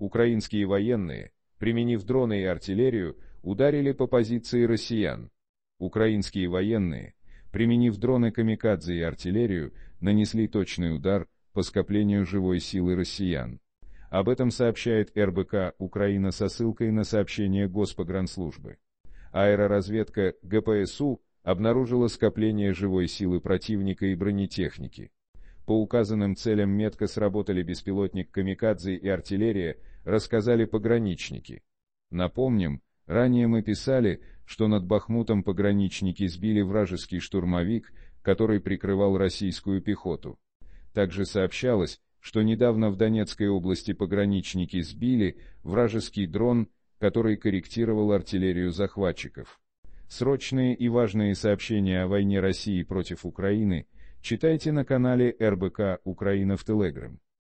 Украинские военные, применив дроны и артиллерию, ударили по позиции россиян. Украинские военные, применив дроны камикадзе и артиллерию, нанесли точный удар по скоплению живой силы россиян. Об этом сообщает РБК «Украина» со ссылкой на сообщение Госпогранслужбы. Аэроразведка ГПСУ обнаружила скопление живой силы противника и бронетехники. По указанным целям метко сработали беспилотник «Камикадзе» и артиллерия, рассказали пограничники. Напомним, ранее мы писали, что над Бахмутом пограничники сбили вражеский штурмовик, который прикрывал российскую пехоту. Также сообщалось, что недавно в Донецкой области пограничники сбили вражеский дрон, который корректировал артиллерию захватчиков. Срочные и важные сообщения о войне России против Украины читайте на канале РБК «Украина в Телеграм».